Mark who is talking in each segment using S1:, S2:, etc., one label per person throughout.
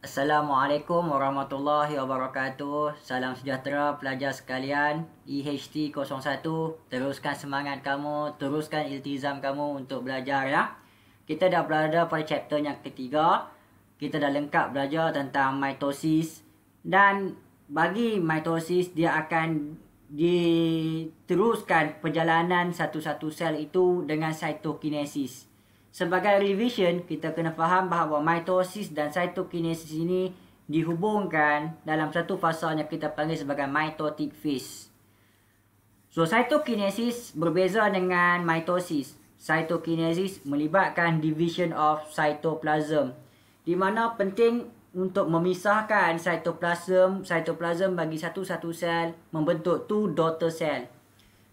S1: Assalamualaikum warahmatullahi wabarakatuh. Salam sejahtera pelajar sekalian eht 01. Teruskan semangat kamu, teruskan iltizam kamu untuk belajar ya. Kita dah berada pada chapter yang ketiga. Kita dah lengkap belajar tentang mitosis dan bagi mitosis dia akan diteruskan perjalanan satu-satu sel itu dengan cytokinesis. Sebagai revision, kita kena faham bahawa mitosis dan cytokinesis ini dihubungkan dalam satu fasa yang kita panggil sebagai mitotic phase. So, cytokinesis berbeza dengan mitosis. Cytokinesis melibatkan division of cytoplasm. Di mana penting untuk memisahkan cytoplasm, cytoplasm bagi satu-satu sel membentuk two daughter cell.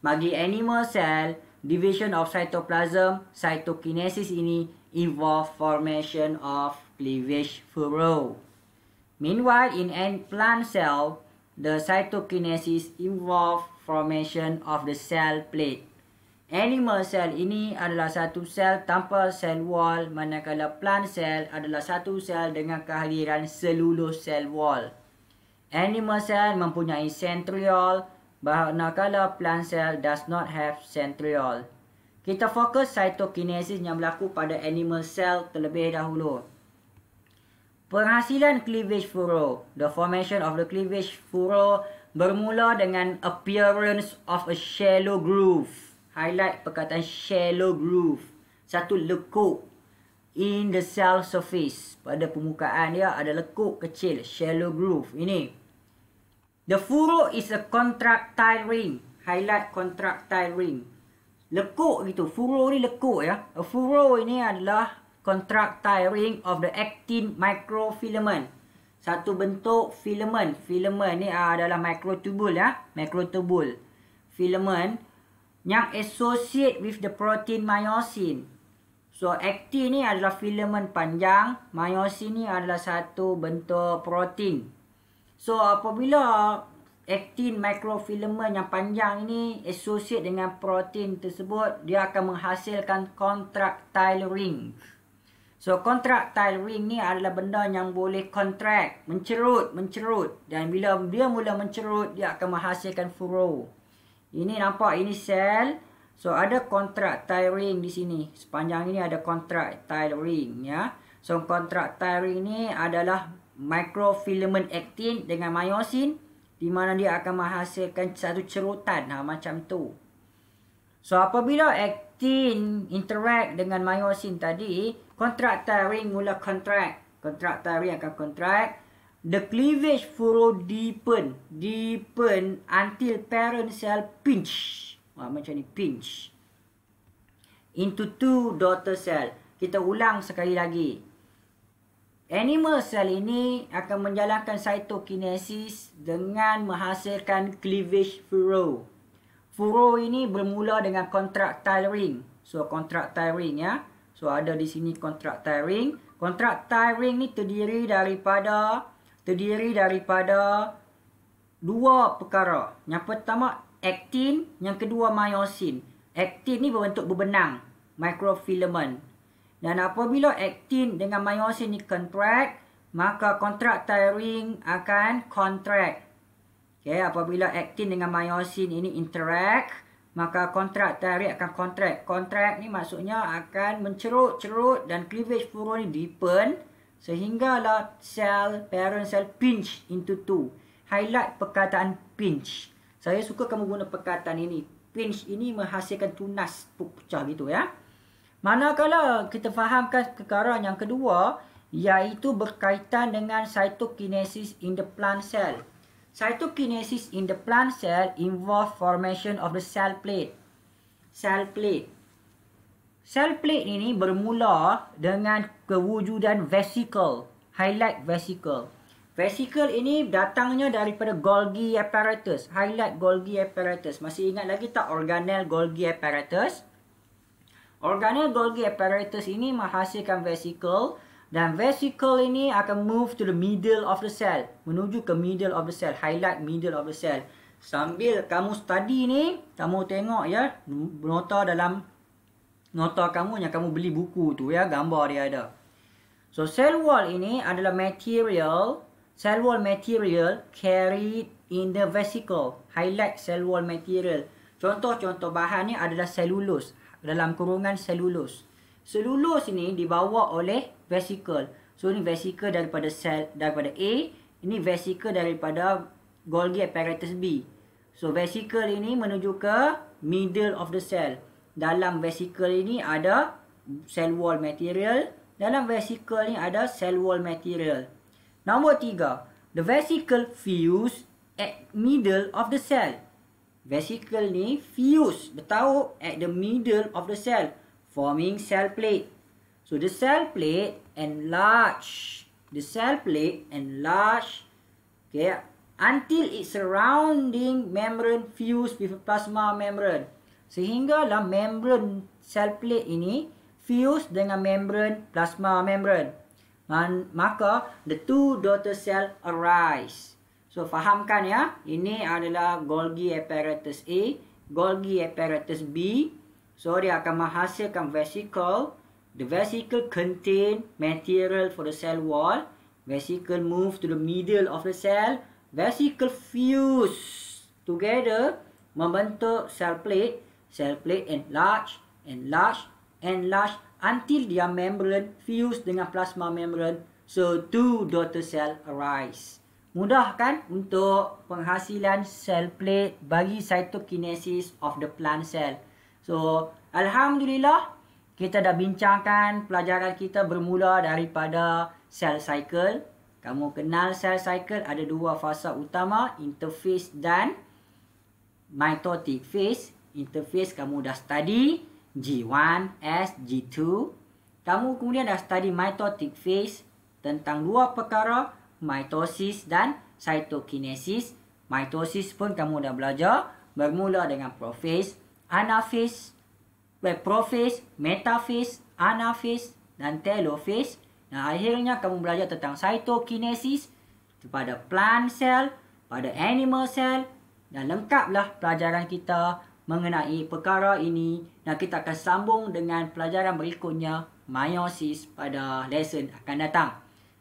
S1: Bagi animal cell, division of cytoplasm, cytokinesis ini involve formation of cleavage furrow. Meanwhile, in a plant cell, the cytokinesis involve formation of the cell plate. Animal cell ini adalah satu sel tanpa cell wall, manakala plant cell adalah satu sel dengan kehadiran seluloh cell wall. Animal cell mempunyai centriole, bahawa nakala plant cell does not have centriole, Kita fokus cytokinesis yang berlaku pada animal cell terlebih dahulu. Penghasilan cleavage furrow, the formation of the cleavage furrow bermula dengan appearance of a shallow groove. Highlight perkataan shallow groove. Satu lekuk in the cell surface. Pada permukaan dia ada lekuk kecil, shallow groove. Ini. The furuk is a contractile ring. Highlight contractile ring. Lekuk gitu. Furuk ni lekuk ya. A furuk ini adalah contractile ring of the actin microfilament. Satu bentuk filament. Filament ni ah, adalah microtubule ya. Microtubule. Filament. Yang associate with the protein myosin. So, actin ni adalah filament panjang. Myosin ni adalah satu bentuk Protein. So apabila actin mikrofilamen yang panjang ini associate dengan protein tersebut, dia akan menghasilkan contractile ring. So contractile ring ni adalah benda yang boleh contract, mencerut, mencerut dan bila dia mula mencerut, dia akan menghasilkan furrow. Ini nampak ini sel. So ada contractile ring di sini. Sepanjang ini ada contractile ring ya. So contractile ring ni adalah microfilament actin dengan myosin di mana dia akan menghasilkan satu cerutan ha, macam tu. So apabila actin interact dengan myosin tadi, contractile mula contract. Contractile akan contract. The cleavage furrow deepen. Deepen until parent cell pinch. Ha, macam ni, pinch. Into two daughter cell. Kita ulang sekali lagi. Animal sel ini akan menjalankan cytokinesis dengan menghasilkan cleavage furrow. Furrow ini bermula dengan contractile ring. So contractile ring ya. So ada di sini contractile ring. Contractile ring ni terdiri daripada terdiri daripada dua perkara. Yang pertama actin, yang kedua myosin. Actin ni berbentuk berbenang, microfilament. Dan apabila actin dengan myosin ni kontrak, maka kontrak tiring akan kontrak. Okay, apabila actin dengan myosin ini interact, maka kontrak tiring akan kontrak. Kontrak ni maksudnya akan mencerut-cerut dan cleavage furor ni deepen sehinggalah sel parent cell pinch into two. Highlight perkataan pinch. Saya suka kamu guna perkataan ini. Pinch ini menghasilkan tunas pecah gitu ya. Manakala kita fahamkan perkara yang kedua iaitu berkaitan dengan cytokinesis in the plant cell. Cytokinesis in the plant cell involve formation of the cell plate. Cell plate. Cell plate ini bermula dengan kewujudan vesicle, highlight vesicle. Vesicle ini datangnya daripada Golgi apparatus, highlight Golgi apparatus. Masih ingat lagi tak organel Golgi apparatus? Organel Golgi apparatus ini menghasilkan vesikel dan vesikel ini akan move to the middle of the cell. Menuju ke middle of the cell. Highlight middle of the cell. Sambil kamu study ni, kamu tengok ya, nota dalam nota kamu yang kamu beli buku tu ya, gambar dia ada. So, cell wall ini adalah material, cell wall material carried in the vesicle. Highlight cell wall material. Contoh-contoh bahan ni adalah selulus dalam kurungan selulus. Selulus ini dibawa oleh vesikel. So, ini vesikel daripada sel daripada A. Ini vesikel daripada Golgi apparatus B. So, vesikel ini menuju ke middle of the cell. Dalam vesikel ini ada cell wall material. Dalam vesikel ini ada cell wall material. Nombor tiga. The vesicle fuse at middle of the cell. Vesicle ni fuse bertaut at the middle of the cell forming cell plate. So the cell plate enlarge. The cell plate enlarge okay, until it surrounding membrane fuse with plasma membrane. Sehinggalah membrane cell plate ini fuse dengan membrane plasma membrane. Maka the two daughter cell arise. So fahamkan ya, ini adalah Golgi apparatus A, Golgi apparatus B. So dia akan menghasilkan vesikel. The vesicle contain material for the cell wall. Vesicle move to the middle of the cell. Vesicle fuse together membentuk cell plate. Cell plate enlarge, enlarge, enlarge until their membrane fuse dengan plasma membrane. So two daughter cell arise. Mudah kan untuk penghasilan sel plate bagi cytokinesis of the plant cell. So, Alhamdulillah kita dah bincangkan pelajaran kita bermula daripada cell cycle. Kamu kenal cell cycle ada dua fasa utama, interphase dan mitotic phase. Interphase kamu dah study G1, S, G2. Kamu kemudian dah study mitotic phase tentang dua perkara mitosis dan cytokinesis. Mitosis pun kamu dah belajar bermula dengan prophase, anaphase, eh, prophase, metaphase, anaphase dan telophase. Nah, akhirnya kamu belajar tentang cytokinesis kepada plant cell, pada animal cell dan lengkaplah pelajaran kita mengenai perkara ini dan kita akan sambung dengan pelajaran berikutnya meiosis pada lesson akan datang.